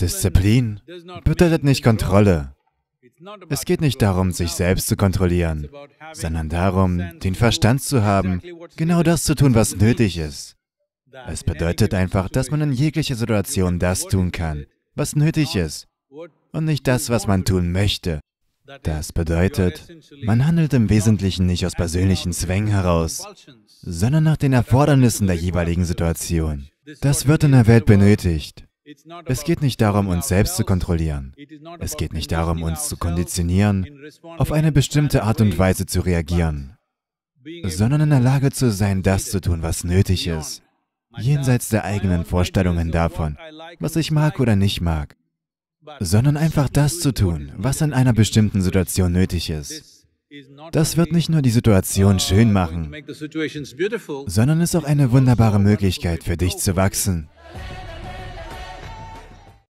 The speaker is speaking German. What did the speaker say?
Disziplin bedeutet nicht Kontrolle. Es geht nicht darum, sich selbst zu kontrollieren, sondern darum, den Verstand zu haben, genau das zu tun, was nötig ist. Es bedeutet einfach, dass man in jeglicher Situation das tun kann, was nötig ist, und nicht das, was man tun möchte. Das bedeutet, man handelt im Wesentlichen nicht aus persönlichen Zwängen heraus, sondern nach den Erfordernissen der jeweiligen Situation. Das wird in der Welt benötigt. Es geht nicht darum, uns selbst zu kontrollieren. Es geht nicht darum, uns zu konditionieren, auf eine bestimmte Art und Weise zu reagieren, sondern in der Lage zu sein, das zu tun, was nötig ist, jenseits der eigenen Vorstellungen davon, was ich mag oder nicht mag, sondern einfach das zu tun, was in einer bestimmten Situation nötig ist. Das wird nicht nur die Situation uh, schön machen, sondern ist auch eine also wunderbare Möglichkeit für dich zu wachsen.